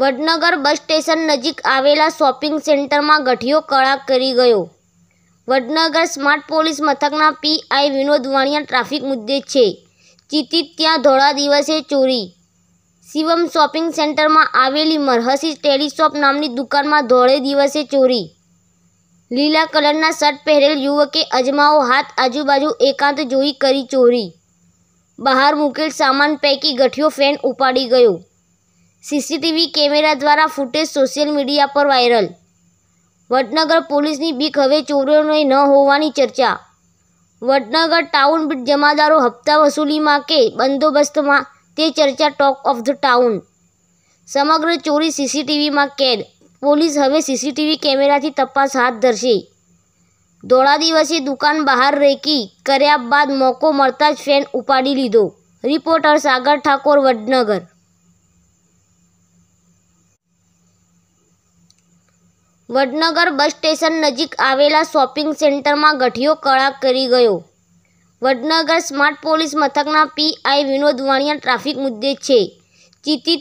Vadnagar bus station નજીક આવેલા shopping સેન્ટરમાં ગઠિયો કળા કરી ગયો વડનગર સ્માર્ટ પોલીસ મથકના પીઆઈ વિનોદ વાણિયા ટ્રાફિક મુદ્દે છે ચિતિત ત્યાં ધોળા દિવસે ચોરી શિવમ શોપિંગ સેન્ટરમાં આવેલી મરહસી ટેલિશોપ નામની દુકાનમાં ધોળે દિવસે ચોરી લીલા કલરના શર્ટ પહેરેલ યુવકે અજમાવો હાથ આજુબાજુ એકાંત જોઈ કરી ચોરી બહાર મૂકેલ સામાન પૈકી ગઠિયો ફેન ઉપાડી ગયો સીસીટીવી કેમેરા દ્વારા ફૂટેજ સોશિયલ મીડિયા પર વાયરલ વડનગર પોલીસની બીક હવે ચોરીઓને ન હોવાની ચર્ચા વડનગર ટાઉન જમાદારો હપ્તા વસૂલીમાં કે બંદોબસ્તમાં તે ચર્ચા ટોક ઓફ ધ ટાઉન સમગ્ર ચોરી સીસીટીવીમાં કેદ પોલીસ હવે સીસીટીવી કેમેરાથી તપાસ હાથ ધરશે ધોળા દિવસે દુકાન બહાર રેકી કર્યા બાદ મોકો મળતા જ ફેન ઉપાડી લીધો reporter Sagar Thakor Vadnagar Vadnagar bus station નજીક આવેલા શોપિંગ સેન્ટરમાં ગઠિયો કળા કરી ગયો વડનગર સ્માર્ટ પોલીસ મથકના પીઆઈ વિનોદ વાણિયા ટ્રાફિક મુદ્દે છે ચિતિત